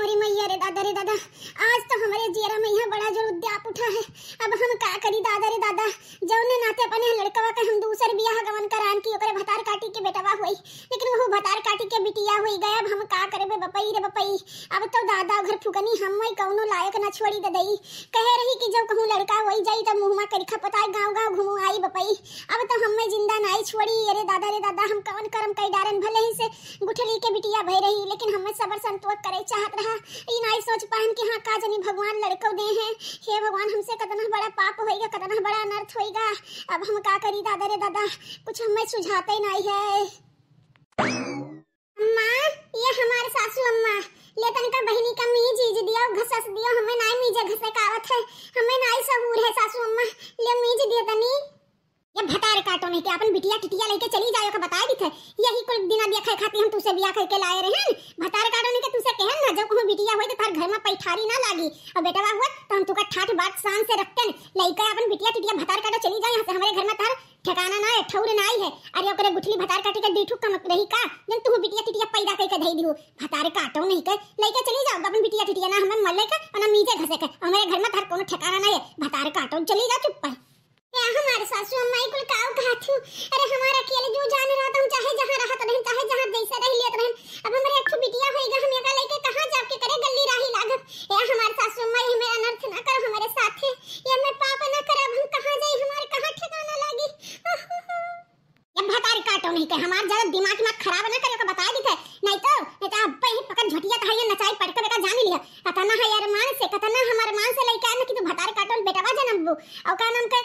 गौरी मैया रे दादा रे दादा आज तो हमारे जियरा मैया बड़ा जोर उद्याप उठा है अब हम का करी दादा रे दादा जब ने नाते अपने लड़कवा का हम दूसर बियाह गवन करान की ओकरे भतार काटी के बेटावा हुई लेकिन वो भतार काटी के बिटिया हुई गया अब हम का करे बे बपई रे बपई अब तो दादा घर फुकनी हम मई कौनो लायक ना छोड़ी ददई कह रही कि जब कहूं लड़का होई जाई तब मुंह में करिखा पता गांव गांव घूमू आई बपई अब तो हम मई जिंदा नाई छोड़ी अरे दादा रे दादा हम कवन करम कई डारन भले ही से गुठली के बिटिया भई रही लेकिन हम सबर संतोष करे चाहत रहा हा ई नाई सोच पाहन के हाँ का जनी भगवान लड़को दे हैं हे भगवान हमसे कतना बड़ा पाप होएगा कतना बड़ा अनर्थ होएगा अब हम का करी दादा रे दादा कुछ हमें सुझाते ही नहीं है अम्मा ये हमारे सासू अम्मा ले तनका बहनी का मी जीज दिया घसस दिया हमें नाई मीजे घसे कावत है हमें नाई सबूर है सासू अम्मा ले मीज दिया तनी काटो नहीं के अपन बिटिया टिटिया लेके चली जायो का बताए दिखे यही कुल दिना दिया खाए खाती हम तुसे बिया करके लाए रहन भतार काटो नहीं के तुसे कहन ना जब कोनो बिटिया होए तो थार घर में पैठारी ना लागी और बेटा हुआ तो हम तुका ठाठ बात शान से रखतन लइका अपन बिटिया टिटिया भतार काटो चली जाए यहां से हमारे घर में थार ठिकाना ना है ठौर ना आई है अरे ओकरे गुठली भतार काटी के डीठू कमक रही का जन तू तो बिटिया टिटिया पैदा करके धई दियो भतार काटो नहीं के लइका चली जाओ अपन बिटिया टिटिया ना हमें मले का और ना मीजे घसे के हमारे घर में थार कोनो ठिकाना ना है भतार काटो चली जा चुप पर हमारे सासू अम्मा कुल काव कहत हूं अरे हमारा अकेले जो जान रहत हम चाहे जहां रहत तो रहन चाहे जहां जैसे रह लेत तो रहन अब हमारे एक बिटिया होईगा हम एका लेके कहां जाके करे गल्ली राही लागत ए हमारे सासू अम्मा ये मेरा अनर्थ ना कर हमारे साथ है ये मैं पाप ना कर अब हम कहां जाई हमारे कहां ठिकाना लागी ये भतारी काटो नहीं के हमार ज्यादा दिमाग मत खराब ना करियो का बता दी थे नहीं तो नहीं तो अब ही पकड़ झटिया था तो ये नचाई पड़कर बेटा जान लिया कतना है यार मान से कतना हमारे मान से लेके आना कि तू भतारी काटो बेटा बा जनम और का नाम के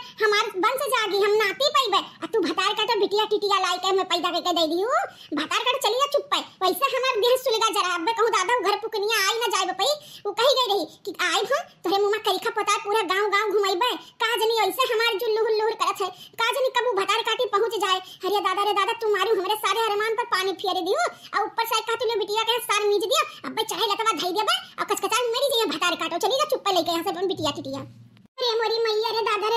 टिटिया टिटिया लाई के मैं पैदा करके दे दी हूं भतार कर चलिया चुप पे वैसे हमार देह सुलगा जरा अब कहूं दादा घर पुकनिया आई ना जाए बपई वो कही गई रही कि आई हां तोरे मुमा करीखा पता पूरा गांव गांव घुमाईबे का जनी वैसे हमार जुल्लू हुल्लूर करत है का जनी कबू भतार काटी पहुंच जाए अरे दादा रे दादा तुम मारू हमरे सारे अरमान पर पानी फेरे दियो और ऊपर से का तुले बिटिया के सार मीज दिया अब भाई चाहे लतवा धई देबे और कसकचा मेरी जे भतार काटो चली जा चुप पे लेके यहां से बन बिटिया टिटिया अरे मोरी मैया रे दादा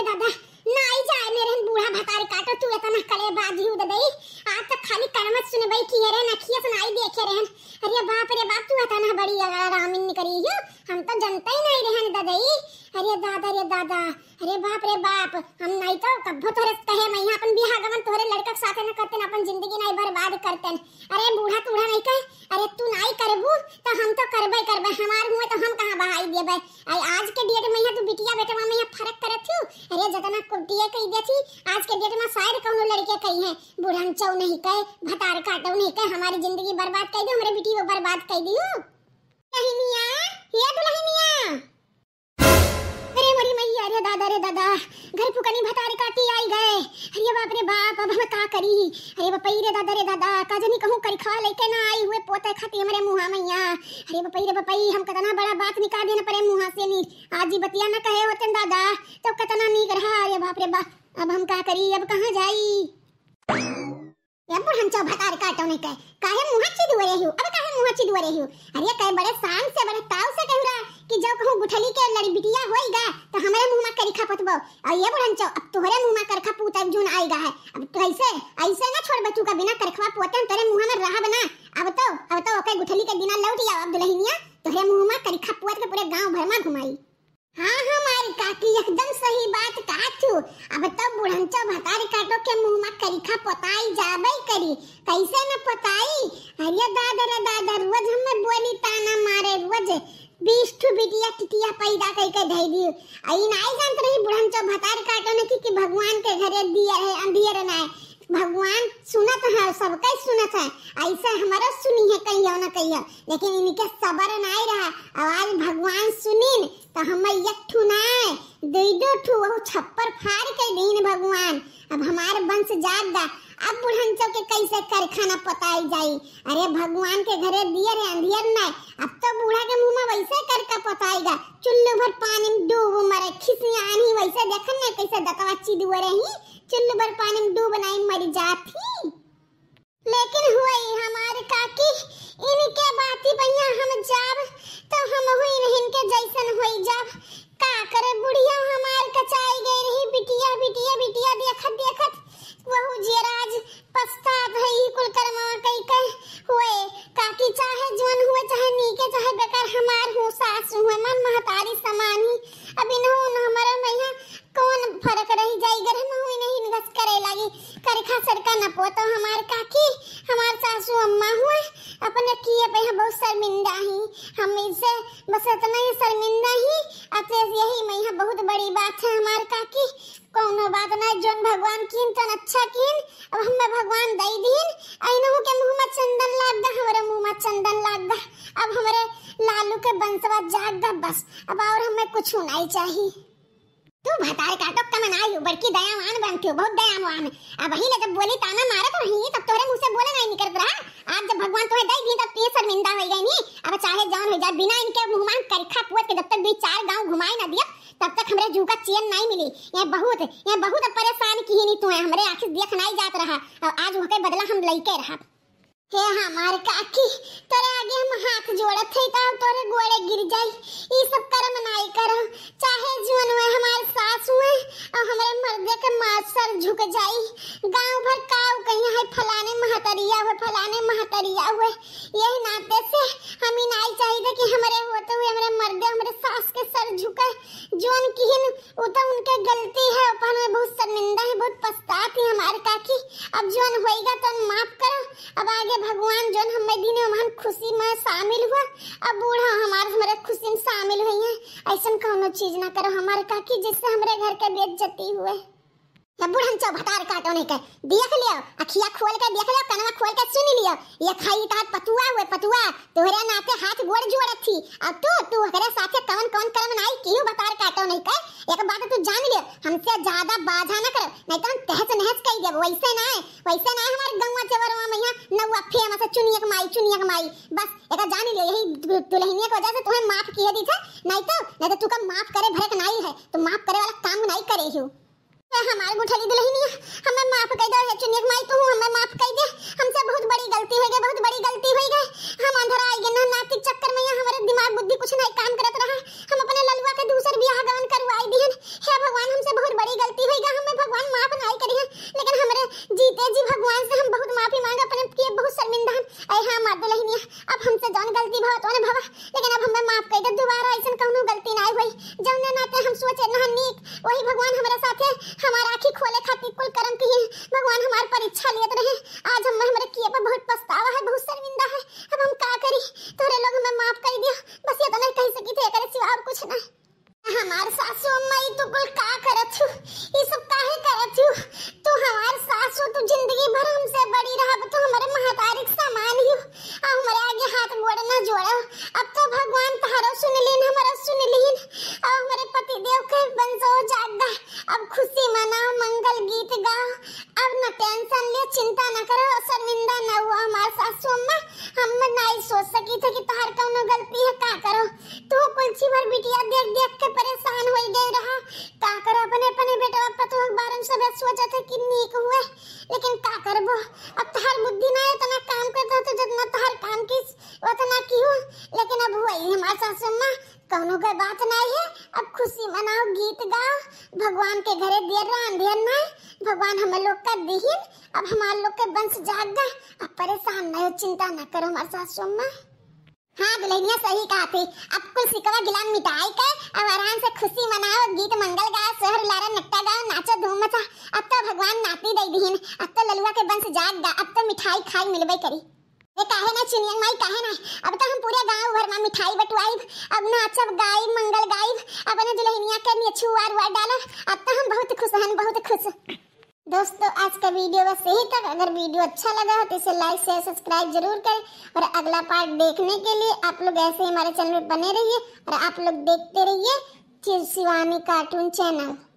न करते अपन जिंदगी नहीं बर्बाद करते अरे बूढ़ा तूढ़ा नहीं कहे अरे तू नहीं करबू तो हम तो करबे करबे हमार हुए तो हम कहां बहाई देबे आई आज के डेट में तू बिटिया बेटवा में फर्क करत हूँ अरे जतना कुटिए कही देती आज के डेट में शायद कौन लड़के कही है बूढ़ा चौ नहीं कहे भतार काटो नहीं कहे हमारी जिंदगी बर्बाद कह दी हमारे बिटी को बर्बाद कह दियो कहीं मियाँ ये दुल्हनिया मई अरे दादा रे दादा घर फुकनी भतारे काटी आई गए अरे बाप रे बाप अब हम का करी अरे बपई रे दादा रे दादा का जनी कहूं कर खा लेके ना आई हुए पोते खाती हमरे मुहा मैया अरे बपई रे बपई हम कतना बड़ा बात निकाल देना पड़े मुहा से नी आज ही बतिया ना कहे होते दादा तो कतना नी रहा अरे बाप रे बाप अब हम का करी अब कहां जाई ये हम चौ भतार काटो नहीं कहे काहे मुहा चिदुरे हो अब काहे मुहा चिदुरे हो अरे कहे बड़े शान से बड़े कहूं गुठली के लड़ी बिटिया होईगा तो हमरे मुंह में करी खा पतबो और ये बुढ़न चो अब तोहरे मुंह में करखा पूत अब जून आएगा है अब कैसे तो ऐसे ना छोड़ बच्चू का बिना करखवा पोतन तोरे मुंह में रहा बना अब तो अब तो ओके गुठली के बिना लौट या अब दुल्हनिया तोहरे मुंह में करखा पोत के पूरे गांव भर में घुमाई हां हां मारी काकी एकदम सही बात कहा छू अब तो बुढ़न चो भतारी काटो के मुंह में करखा पोताई जाबे करी कैसे ना पोताई अरे दादा रे दादा रोज हमें बोली ताना मारे रोज बीस बिटिया किटिया पैदा कई के आ इन आई नाई जानत रही बुढ़न चो भतार काटो न की कि भगवान के घरे दिया है अंधियर ना भगवान सुनत है सब कै सुनत है ऐसा हमारा सुनी है कहियो न कहियो लेकिन इनके सबर नहीं रहा आवाज भगवान सुनीन तो हम यठू नाय दे दो ठु छप्पर फाड़ के दीन भगवान अब हमारे वंश जात दा अब बुढ़न के कैसे कारखाना पताई जाई अरे भगवान के घरे दिए रे अंधियर में अब तो बूढ़ा के मुंह में वैसे कर का पताएगा चुल्लू भर पानी में डूब मरे खिसियानी वैसे देखन ने कैसे दतवा चिदुए रही चुल्लू भर पानी में डूब नहीं मर जाती लेकिन हुई हमारे काकी इनके बाती भैया हम जाब तो हम हुई नहीं इनके जैसन हुई जाब का करे बुढ़िया हमार कचाई गई रही बिटिया बिटिया बिटिया देखत देखत वहु जीराज पश्चात भई कुल कर्मा कई कह होए काकी चाहे जवन हुए चाहे नीके चाहे बेकार हमार हो सास हुए मन महतारी समान ही अभी न हो न हमारा मैया कौन फर्क रही जाई गर हम हुई नहीं निगस करे लगी करखा सरका न पोतो हमार काकी हमार सासू अम्मा हुए अपने किए पे हम बहुत शर्मिंदा ही हम इनसे बस इतना ही शर्मिंदा ही अतः तो यही मैया बहुत बड़ी बात है हमार काकी कोनो बात ना जोन भगवान कीन तन अच्छा कीन अब हम भगवान दई दीन ऐनहु के मुंह में चंदन लाग दा हमरे मुंह में चंदन लाग दा अब हमरे लालू के बंसवा जाग दा बस अब और हमें कुछ नहीं चाहिए तू भतार का तो कम ना यू बड़की दयावान बनती हो बहुत दयावान अब वही ना जब बोली ताना मारा तो वही तो तब तोरे मुंह से बोले नहीं निकल रहा आज जब भगवान तोहे दई दी तब तू तो शर्मिंदा हो गई नी अब चाहे जान हो जा बिना इनके मुंह मान करखा पुअत के जब तक दो चार गांव घुमाए ना दिया तब तक हमरे जू का चैन नहीं मिली ये बहुत ये बहुत परेशान की नहीं तू है हमरे आंखें देख नहीं जात रहा और आज के बदला हम लेके रहा हे हमार काकी तोरे आगे हम हाथ जोड़त है ता तोरे गोड़े गिर जाई ई सब कर्म नहीं कर चाहे जीवन में हमारे सास हुए और हमारे मर्दे के मां सर झुक जाई गांव भर काव कहीं है फलाने महतरिया हुए फलाने महतरिया हुए यही नाते से हम ही नाई चाहिए कि हमारे अब आगे भगवान जो हमें दिन हम खुशी में शामिल हुआ अब बूढ़ा हमारे हमारे खुशी में शामिल हुई है ऐसा कौन चीज ना करो हमारे काकी जिससे हमारे घर का जती हुए या बुढ़न चौ भटार नहीं के देख लियो अखिया खोल के देख लियो कनवा खोल के सुन लियो ये खाई तात पतुआ हुए पतुआ तोहरे नाते हाथ गोड़ जोड़ थी अब तू तू हरे साथे कौन कवन कर्म नाई कियो भटार नहीं के एक बात तू जान लियो हमसे ज्यादा बाधा ना कर नहीं तो हम तहस नहस कह देब वैसे ना है वैसे ना हमार गौवा चवरवा मैया नौवा फेम से चुनिया कमाई चुनिया माई बस एक जान लियो यही दुल्हनिया की वजह से तुम्हें माफ किए दी थे नहीं तो नहीं तो तू का माफ करे भरक नाई है तो माफ करे वाला काम नहीं करे हूं ये तो हमारे गुठली दुल्ही नहीं हमें माफ कर दो चुनिया माई तू हमें माफ कर दे हमसे बहुत बड़ी गलती हो गई बहुत बड़ी गलती हो गई हम अंधर आई गए ना नातिक चक्कर में हमारे दिमाग बुद्धि कुछ नहीं काम करत रहा हम अपने ललुआ के दूसर बियाह गवन कर हमारा खोले खातिर कुल करम की भगवान हमारे परीक्षा ले हम नहीं सोच सकी थे कि तहार कोनो गलती है का करो तू कुलसी भर बिटिया देख देख के परेशान हो गई रहा का करो अपने अपने बेटा तो पतोह बारम सब सोचा था कि नीक हुए लेकिन का करबो अब तहार बुद्धि ना है तना काम करता तो जितना तहार काम की उतना की हो लेकिन अब हुई हमार सासू मां कौनो का बात नहीं है अब खुशी मनाओ गीत गाओ भगवान के घरे देर राम देर ना भगवान हम लोग का दिहिन अब हमारे लोग के वंश जाग गए अब परेशान नहीं हो चिंता ना करो हमारे सासू अम्मा हाँ दुल्हनिया सही कहा थी अब कुल सिकवा गिलान मिटाई कर अब आराम से खुशी मनाओ गीत मंगल गाओ सोहर लारा नट्टा गाओ नाचो धूम मचा अब तो भगवान नाती दे दिहिन अब तो ललुआ के वंश जाग गा अब तो मिठाई खाई मिलबे करी ए काहे ना चुनियन माई काहे ना अब तो हम पूरे गांव भर में मिठाई बटवाई अब ना सब गाय मंगल गाय अब ना दुल्हनिया के लिए छुआर वार डाला अब तो हम बहुत खुश हैं बहुत खुश दोस्तों आज का वीडियो बस यही तक अगर वीडियो अच्छा लगा हो तो इसे लाइक शेयर सब्सक्राइब जरूर करें और अगला पार्ट देखने के लिए आप लोग ऐसे ही हमारे चैनल पर बने रहिए और आप लोग देखते रहिए शिवानी कार्टून चैनल